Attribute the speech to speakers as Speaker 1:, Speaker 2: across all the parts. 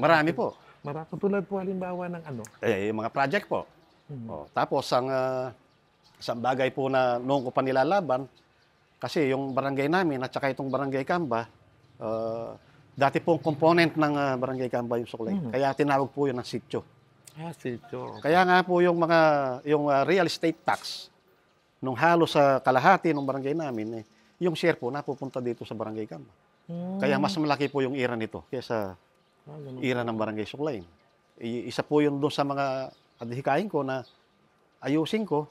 Speaker 1: Marami po. Mara, tulad po halimbawa ng ano?
Speaker 2: Eh, mga project po. Mm-hmm. Oh, tapos ang uh, isang bagay po na noon ko pa nilalaban, kasi yung barangay namin at saka itong barangay Kamba, uh, dati pong component ng uh, barangay Kamba yung Suklay. Mm-hmm. Kaya tinawag po yun ng sityo.
Speaker 1: Ah, sityo. Okay.
Speaker 2: Kaya nga po yung mga yung uh, real estate tax nung halos sa uh, kalahati ng barangay namin eh, yung share po napupunta dito sa barangay Kamba. Mm. Kaya hmm. mas malaki po yung ira nito kaysa Ah, ira ng barangay Suklain. isa po yun doon sa mga adhikain ko na ayusin ko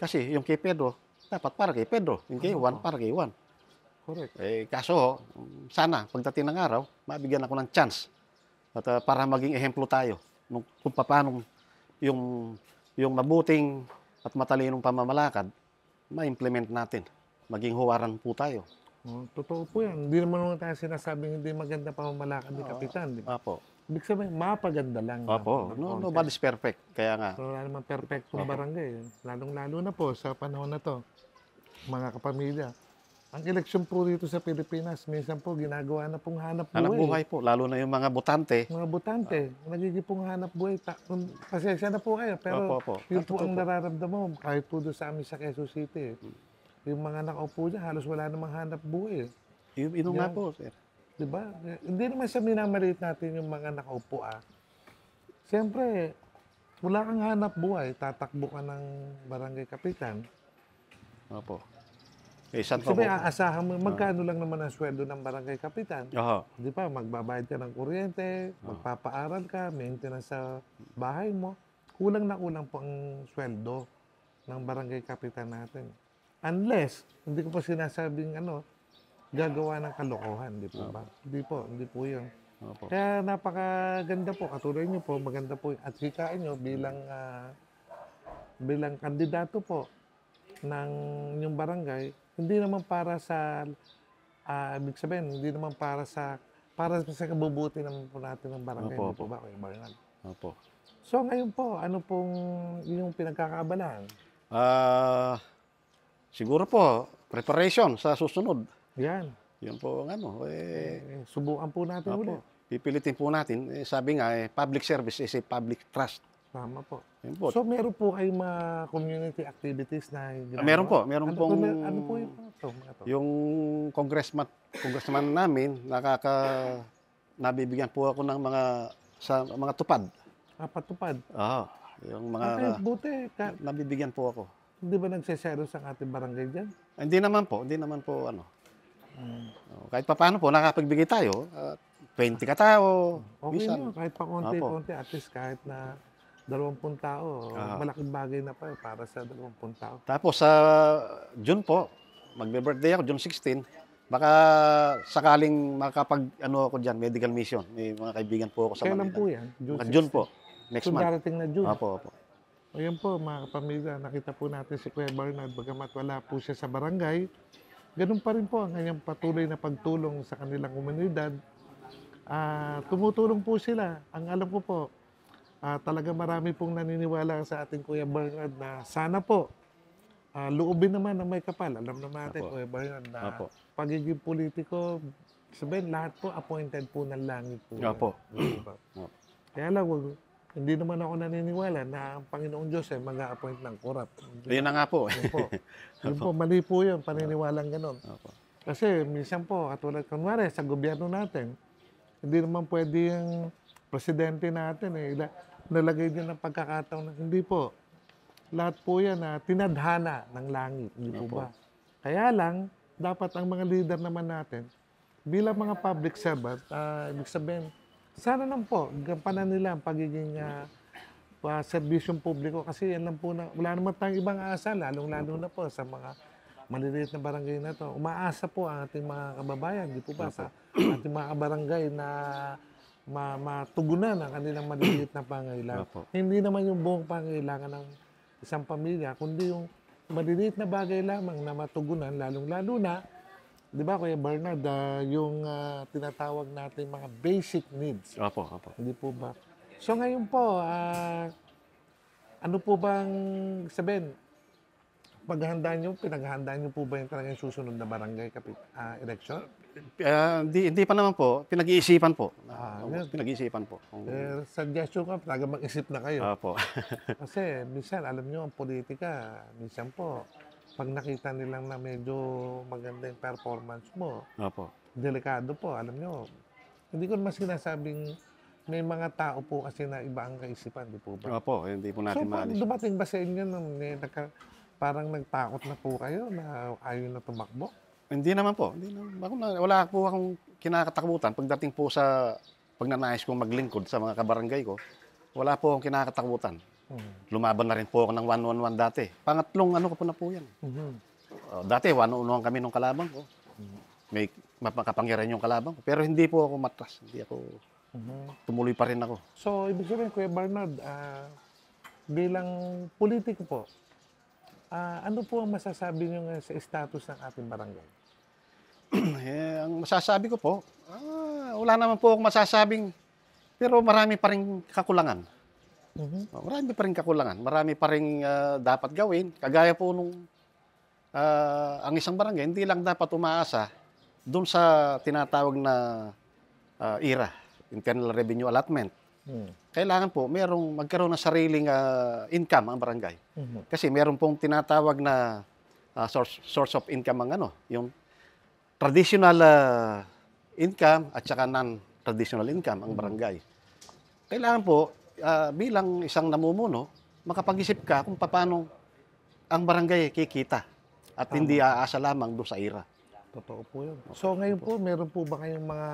Speaker 2: kasi yung kay Pedro, dapat para kay Pedro. Yung kay ano Juan, para kay Juan. Correct. Eh, kaso, sana, pagdating ng araw, mabigyan ako ng chance at, uh, para maging ehemplo tayo nung, kung paano yung, yung mabuting at matalinong pamamalakad, ma-implement natin. Maging huwaran po tayo.
Speaker 1: Oh, totoo po yan. Hindi naman naman tayo sinasabing hindi maganda pamamalakad ni Kapitan. Di ba? Apo. Ibig sabihin, mapaganda lang. Apo. No, no, nobody's
Speaker 2: perfect. Kaya nga.
Speaker 1: So, wala naman perfectong barangay. Eh. Lalong-lalo na po sa panahon na to, mga kapamilya. Ang eleksyon po dito sa Pilipinas, minsan po ginagawa na pong hanap buhay. Hanap buhay
Speaker 2: po, lalo na yung mga botante.
Speaker 1: Mga botante, uh, ah. nagigipong hanap buhay. Ta- pasensya na po kayo, pero opo, opo. yun po ang nararamdaman mo, kahit po doon sa amin sa Quezon City. Eh. Hmm. Yung mga nakaupo dyan, halos wala namang hanap buhay. Eh. Yung ino nga po, sir. Di ba? Hindi naman sa minamalit natin yung mga nakaupo ah. Siyempre, wala kang hanap buhay, tatakbo ka ng barangay kapitan.
Speaker 2: Opo. Eh, saan pa Sabi, aasahan mo, ah. magkano
Speaker 1: lang naman ang sweldo ng barangay kapitan. Aha. Di ba? Magbabayad ka ng kuryente, ah. magpapaaral ka, maintenance sa bahay mo. Kulang na kulang po ang sweldo ng barangay kapitan natin. Unless, hindi ko pa sinasabing ano, gagawa ng kalokohan, di po ba? Hindi po, hindi po yun. Opo. Kaya napakaganda po, katulad niyo po, maganda po. At hikain niyo bilang, mm. ah, bilang kandidato po ng inyong barangay, hindi naman para sa, ah, ibig sabihin, hindi naman para sa, para sa kabubuti naman po natin ng barangay, Opo, po ba? Kuya Bernard? Opo. So ngayon po, ano pong yung pinagkakaabalahan?
Speaker 2: Ah... Siguro po, preparation sa susunod. Yan. Yan po ang ano. Eh, eh, eh, subukan po natin opo. ulit. Pipilitin po natin. Eh, sabi nga, eh, public service is a public trust. Tama po. Yun po. So,
Speaker 1: meron po kayong mga community activities na ginagawa? meron po.
Speaker 2: Meron ano, pong... Ano, ano po yung ito, ito? Yung congressman, congressman namin, nakaka... Nabibigyan po ako ng mga sa mga tupad.
Speaker 1: Ah, patupad?
Speaker 2: Oo. Oh, yung mga... Okay, ah, eh,
Speaker 1: buti. Ka- nabibigyan po ako. Hindi ba nagseselos ang ating barangay dyan?
Speaker 2: Hindi naman po. Hindi naman po ano. Hmm. Oh, kahit pa paano po, nakapagbigay tayo. Uh, ah, 20 ka tao. Okay yun.
Speaker 1: Kahit pa konti-konti, at least kahit na 20 tao. Ah. Malaking bagay na pa eh, para sa 20 tao.
Speaker 2: Tapos sa uh, June po, magbe-birthday ako, June 16. Baka sakaling makapag ano ako diyan, medical mission. May mga kaibigan po ako sa Kailan Manila. Kailan po yan?
Speaker 1: June, June po. Next so, month. darating na June. Opo, opo. Ayan po mga kapamilya, nakita po natin si Kuya Bernard, bagamat wala po siya sa barangay. Ganun pa rin po ang kanyang patuloy na pagtulong sa kanilang komunidad. Uh, tumutulong po sila. Ang alam ko po, uh, talaga marami pong naniniwala sa ating Kuya Bernard na sana po uh, loobin naman na may kapal. Alam naman natin, Apo. Kuya Bernard, na Apo. pagiging politiko, sabihin, lahat po appointed po ng langit po. Apo. Diba? Apo. Kaya lang, hindi naman ako naniniwala na ang Panginoong Diyos ay mag appoint ng corrupt. Hindi
Speaker 2: Yun na nga po. Yun po. Yun po,
Speaker 1: mali po yun, paniniwalang ganun. Kasi minsan po, katulad kunwari sa gobyerno natin, hindi naman pwede yung presidente natin eh, nalagay din ng pagkakataon. Hindi po. Lahat po yan na tinadhana ng langit. Hindi po ba? Kaya lang, dapat ang mga leader naman natin, bilang mga public servant, uh, ibig sabihin, sana lang po, gampanan nila ang pagiging uh, ah, uh, ah, servisyong publiko kasi alam po na wala naman tayong ibang asa, lalong-lalo na po sa mga maliliit na barangay na to. Umaasa po ang ating mga kababayan, di po ba, sa ating mga barangay na ma matugunan ang kanilang maliliit na pangailangan. Hindi naman yung buong pangailangan ng isang pamilya, kundi yung maliliit na bagay lamang na matugunan, lalong-lalo na Di ba, Kuya Bernard, uh, yung uh, tinatawag natin mga basic needs. Opo, opo. Hindi po ba? So ngayon po, uh, ano po bang sabihin? Paghahanda nyo, pinaghandaan nyo po ba yung talagang susunod na barangay kapit, uh, election?
Speaker 2: Uh, di, pa naman po. Pinag-iisipan po.
Speaker 1: Ah, uh,
Speaker 2: Pinag-iisipan po.
Speaker 1: Kung... Eh, suggestion ko, talaga mag-isip na kayo. Opo. Kasi minsan, alam nyo, ang politika, minsan po, pag nakita nilang na medyo maganda yung performance mo, Opo. delikado po, alam nyo. Hindi ko naman sinasabing may mga tao po kasi na iba ang kaisipan, di po ba?
Speaker 2: Opo, hindi po natin so, maalis. So,
Speaker 1: dumating ba sa inyo nang eh, nagka, parang nagtakot na po kayo na ayaw na tumakbo? Hindi naman po. Hindi naman.
Speaker 2: wala po akong kinakatakutan pagdating po sa pagnanais kong maglingkod sa mga kabarangay ko. Wala po akong kinakatakutan. Mm-hmm. Lumaban na rin po ako ng 111 dati. Pangatlong ano ko po na po yan. Mm-hmm. Uh, dati, 111 kami nung kalabang ko. Mm-hmm. May mapakapangyarihan yung kalabang ko. Pero hindi po ako matras. Hindi ako... Mm-hmm. Tumuloy pa rin ako.
Speaker 1: So, ibig sabihin, Kuya Bernard, uh, ah, bilang politiko po, uh, ano po ang masasabi niyo sa status ng ating barangay?
Speaker 2: eh, ang masasabi ko po, ah, wala naman po akong masasabing, pero marami pa rin kakulangan. Mm-hmm. Oh, marami pa rin kakulangan. Marami pa rin uh, dapat gawin. Kagaya po nung uh, ang isang barangay, hindi lang dapat umaasa doon sa tinatawag na uh, ah, IRA, Internal Revenue Allotment. Mm-hmm. Kailangan po merong magkaroon ng sariling uh, income ang barangay. Mm-hmm. Kasi meron pong tinatawag na uh, source source of income ang ano, yung traditional uh, income at saka non-traditional income ang mm-hmm. barangay. Kailangan po uh, bilang isang namumuno, makapag-isip ka kung paano ang barangay kikita at Tama. hindi aasa lamang doon sa ira.
Speaker 1: Totoo po yun. So ngayon po, meron po ba kayong mga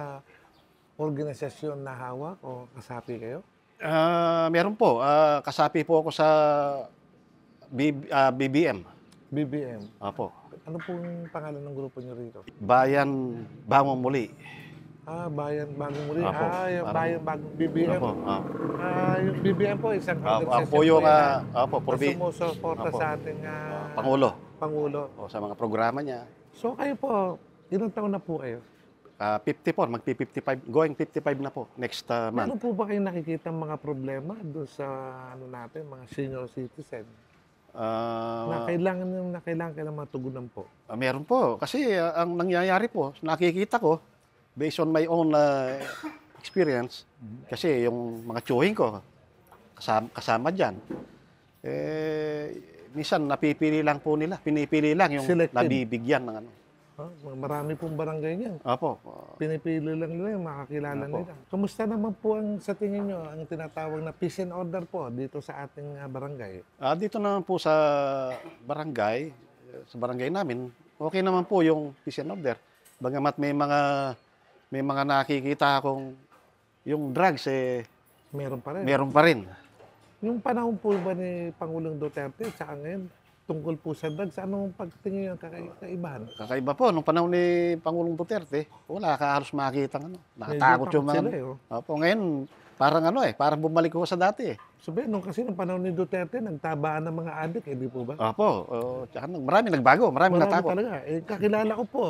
Speaker 1: organisasyon na hawak o kasapi kayo?
Speaker 2: Uh, meron po. Uh, kasapi po ako sa B- uh, BBM. BBM? Apo.
Speaker 1: Ano pong pangalan ng grupo nyo rito?
Speaker 2: Bayan Bangon Muli.
Speaker 1: Ah, bayan bagong muli. Apo, ah, yung bayan bagong BBM. Opo, ano ah. Ah, yung BBM po, isang Ah, ah, ah, ah, po yung ah, opo, probi, sumusuporta Apo. sa ating ah, Pangulo Pangulo.
Speaker 2: o sa mga programa niya. So kayo po, ilang taon na po kayo? Ah, 54, magpi-55, going 55 na po next ah, month. Ano
Speaker 1: po ba kayo nakikita mga problema doon sa ano natin, mga senior citizen? Ah, na Ah, kailangan na kailangan kailangan matugunan po.
Speaker 2: ah, meron po kasi ah, ang nangyayari po, nakikita ko based on my own uh, experience, kasi yung mga tsuhin ko, kasama, kasama dyan, eh, minsan napipili lang po nila, pinipili lang yung Selected. nabibigyan ng ano.
Speaker 1: Oh, marami pong barangay niyan. Opo. Pinipili lang nila yung makakilala Opo. nila. Kumusta naman po ang sa tingin nyo ang tinatawag na peace and order po dito sa ating ah, barangay?
Speaker 2: Ah, dito naman po sa barangay, sa barangay namin, okay naman po yung peace and order. Bagamat may mga may mga nakikita akong yung drugs eh
Speaker 1: meron pa rin. Meron pa rin. Yung panahon po ba ni Pangulong Duterte at ngayon tungkol po sa drugs, anong pagtingin yung kakaibahan? Kakaiba po, nung panahon ni Pangulong
Speaker 2: Duterte, wala ka halos makita ng ano. Nakatakot yung mga... Ano. eh, oh. Opo, ngayon, parang ano eh, parang
Speaker 1: bumalik ko sa dati eh. Sabi, nung kasi nung panahon ni Duterte, nagtabaan ng mga adik, hindi eh, po ba? Opo, oh, tsaka marami nagbago, marami, marami natakot. talaga. Eh, kakilala ko po,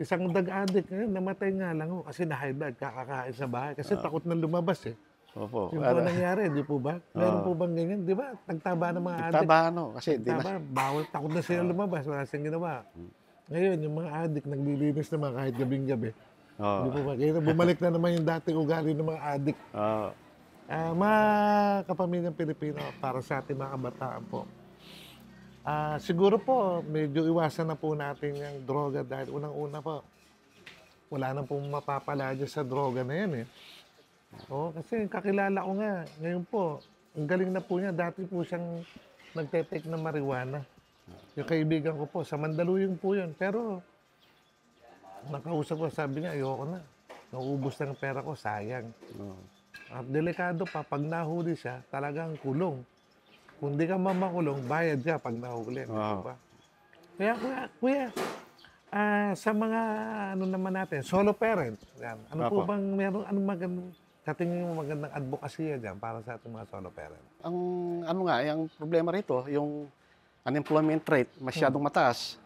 Speaker 1: Isang dag-addict ngayon, eh, namatay nga lang oh, kasi na-high blood, kakakain sa bahay. Kasi ah. takot na lumabas eh. Opo. Yung ano, nangyari, di po ba? Meron ah. po bang ganyan? Di ba? Nagtaba ng mga adik. Nagtaba, ano? Kasi di na. Bawal, takot na sila ah. lumabas. Wala silang ginawa. Hmm. Ngayon, yung mga adik, naglilinis naman kahit gabing gabi. Oh. Di po ba? Kaya bumalik na naman yung dating ugali ng mga adik. Oh. Uh, mga kapamilyang Pilipino, para sa ating mga kabataan po, Uh, siguro po, medyo iwasan na po natin yung droga dahil unang-una po, wala na pong mapapala sa droga na yan eh. Oo, kasi kakilala ko nga, ngayon po, ang galing na po niya. Dati po siyang nagtetake ng marijuana. Yung kaibigan ko po, sa Mandaluyong po yun. Pero, nakausap ko, sabi niya, ayoko na. Nauubos na ng pera ko, sayang. At delikado pa, pag nahuli siya, talagang kulong. Kung di ka mamakulong, bayad ka pag nahuli. Wow. Diba? Kaya, kuya, kuya, uh, sa mga ano naman natin, solo parent, yan, ano Apo. po bang meron, ano magandang, sa tingin mo magandang advocacy dyan para sa ating mga solo parent? Ang ano nga, eh, ang
Speaker 2: problema rito, yung unemployment rate masyadong hmm. mataas.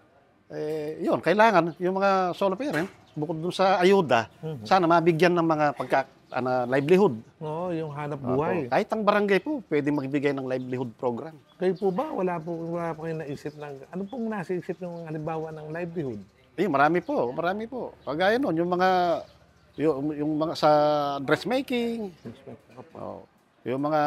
Speaker 2: Eh, yun, kailangan yung mga solo parent, bukod dun sa ayuda, hmm. sana mabigyan ng mga pagka, ano, livelihood.
Speaker 1: Oo, yung hanap buhay. Opo. Kahit
Speaker 2: ang barangay po, pwede magbigay ng livelihood program.
Speaker 1: Kayo po ba? Wala po, wala po kayo naisip ng, ano pong nasa isip ng halimbawa ng livelihood? Eh, marami po, marami po. Kagaya
Speaker 2: nun, yung mga, yung, yung mga sa dressmaking, oh, yung mga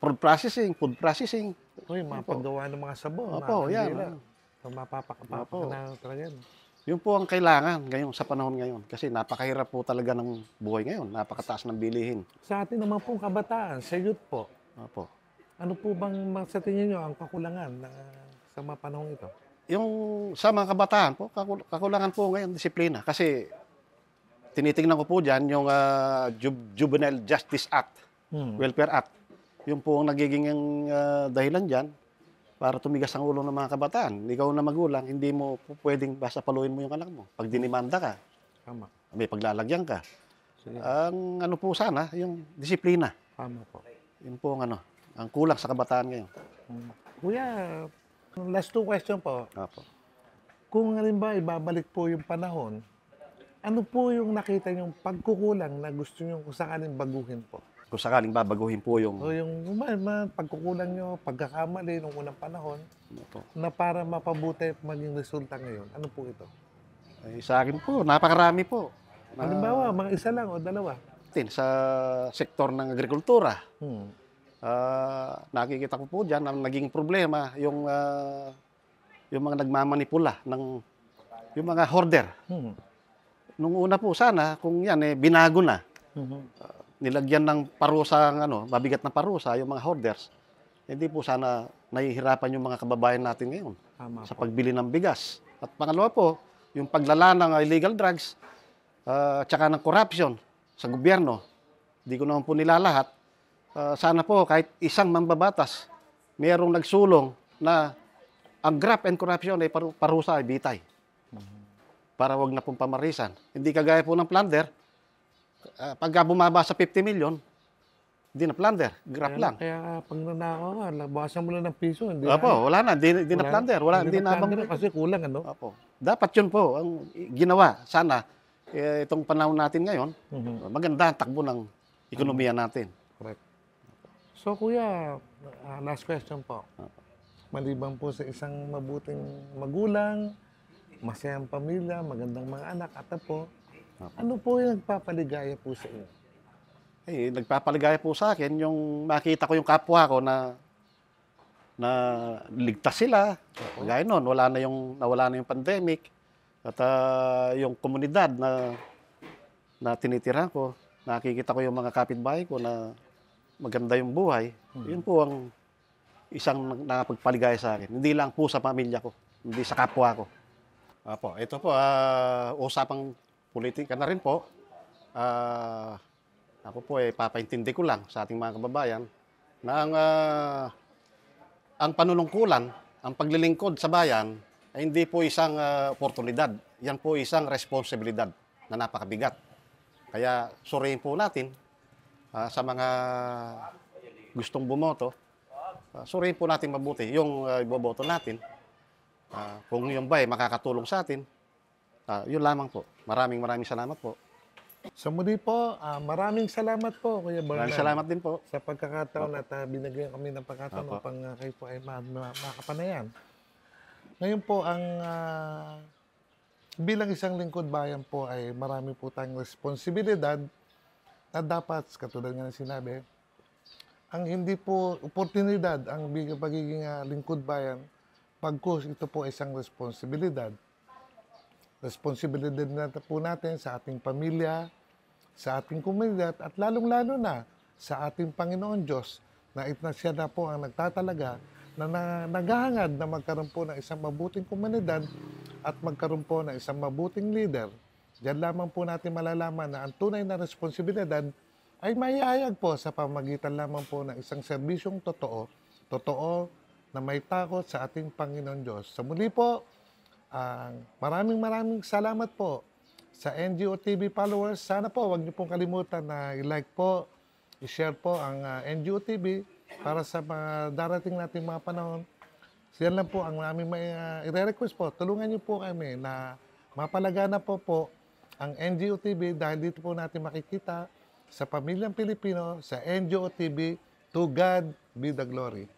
Speaker 2: food processing, food processing.
Speaker 1: O, yung mga paggawa ng mga sabon. Opo, yan. Kandila. So, na talaga yan.
Speaker 2: Yun po ang kailangan ngayon sa panahon ngayon kasi napakahirap po talaga ng buhay ngayon, napakataas ng bilihin. Sa atin naman po
Speaker 1: kabataan,
Speaker 2: sa youth po. Opo.
Speaker 1: Ano po bang sa tingin nyo ang kakulangan na, sa mga panahon ito?
Speaker 2: Yung sa mga kabataan po, kakul- kakulangan po ngayon disiplina kasi tinitingnan ko po diyan yung uh, ah, Ju- Juvenile Justice Act, hmm. Welfare Act. Yung po ang nagiging uh, dahilan diyan para tumigas ang ulo ng mga kabataan. Ikaw na magulang, hindi mo pwedeng basta paluin mo yung anak mo. Pag dinimanda ka, Tama. may paglalagyan ka. Sige. Ang ano po sana, yung disiplina. Tama po. Yun po ang ano, ang kulang sa kabataan ngayon.
Speaker 1: Kuya, last two question po. Apo. Kung ba ibabalik po yung panahon, ano po yung nakita niyong pagkukulang na gusto niyong sakaling baguhin po?
Speaker 2: kung sakaling babaguhin po yung... O
Speaker 1: yung man, man, pagkukulang nyo, pagkakamali nung unang panahon, Ito. na para mapabuti man yung resulta ngayon, ano po ito?
Speaker 2: Ay, sa akin po, napakarami po.
Speaker 1: Na, Halimbawa, mga isa lang o dalawa.
Speaker 2: Tin, sa sektor ng agrikultura, Hmm. ah, nakikita ko po dyan ang naging problema yung, ah, yung mga nagmamanipula ng yung mga hoarder. Hmm. Nung una po sana, kung yan eh, binago na, Mhm nilagyan ng parusa, ano, mabigat na parusa yung mga hoarders, hindi po sana nahihirapan yung mga kababayan natin ngayon Tama sa pagbili ng bigas. At pangalawa po, yung paglala ng illegal drugs uh, ah, saka ng corruption sa gobyerno. Hindi ko naman po nilalahat. Uh, ah, sana po kahit isang mambabatas, mayroong nagsulong na ang graft and corruption ay parusa ay bitay. Mhm. Para wag na pong pamarisan. Hindi kagaya po ng plunder, Uh, pagka bumaba sa 50 million, hindi na plunder, grab kaya, lang.
Speaker 1: Kaya pag nanakaw ka, labasan mo lang ng piso. Hindi Apo, na, wala
Speaker 2: na, hindi, hindi na plunder. Wala, hindi, na abang.
Speaker 1: Kasi kulang, ano? Apo.
Speaker 2: Dapat yun po, ang ginawa, sana, eh, itong panahon natin ngayon, mm-hmm. maganda ang takbo ng ekonomiya mm natin.
Speaker 1: Correct. So, kuya, uh, last question po. Maliban po sa isang mabuting magulang, masayang pamilya, magandang mga anak, at po, ano po yung nagpapaligaya po sa inyo? Eh, nagpapaligaya po sa
Speaker 2: akin yung makita ko yung kapwa ko na na ligtas sila. Okay. Gaya noon, wala na yung nawala na yung pandemic at uh, yung komunidad na na tinitira ko, nakikita ko yung mga kapitbahay ko na maganda yung buhay. Hmm. Yun po ang isang nakapagpaligaya sa akin. Hindi lang po sa pamilya ko, hindi sa kapwa ko. Apo, ito po, uh, usapang politika na rin po, uh, ako po ay eh, papaintindi ko lang sa ating mga kababayan na ang, uh, ang panunungkulan, ang paglilingkod sa bayan ay hindi po isang uh, oportunidad. Yan po isang responsibilidad na napakabigat. Kaya suriin po natin uh, sa mga gustong bumoto, uh, suriin po natin mabuti yung uh, iboboto natin. Uh, kung yung ba ay eh, makakatulong sa atin, Uh, yun lamang po. Maraming
Speaker 1: maraming salamat po. Sa muli po, uh, maraming salamat po, Kuya Bernal. Maraming salamat din po. Sa pagkakataon Opo. at uh, binigyan kami ng pagkataon Opo. upang uh, kayo po ay makapanayan. Ngayon po, ang uh, bilang isang lingkod bayan po ay marami po tayong responsibilidad na dapat, katulad nga ng sinabi, ang hindi po oportunidad ang pagiging uh, lingkod bayan, pagkos ito po isang responsibilidad responsibilidad na po natin sa ating pamilya, sa ating komunidad, at lalong-lalo na sa ating Panginoon Diyos na ito siya na po ang nagtatalaga na, na naghahangad na magkaroon po ng isang mabuting komunidad at magkaroon po ng isang mabuting leader. Diyan lamang po natin malalaman na ang tunay na responsibilidad ay mayayag po sa pamagitan lamang po ng isang serbisyong totoo, totoo na may takot sa ating Panginoon Diyos. Sa muli po, Uh, maraming maraming salamat po sa NGO TV followers. Sana po, wag niyo pong kalimutan na i-like po, i-share po ang uh, ah, NGO TV para sa mga darating nating mga panahon. Siya lang po ang aming may uh, ah, i-request po. Tulungan niyo po kami na mapalagana po po ang NGO TV dahil dito po natin makikita sa pamilyang Pilipino sa NGO TV. To God be the glory.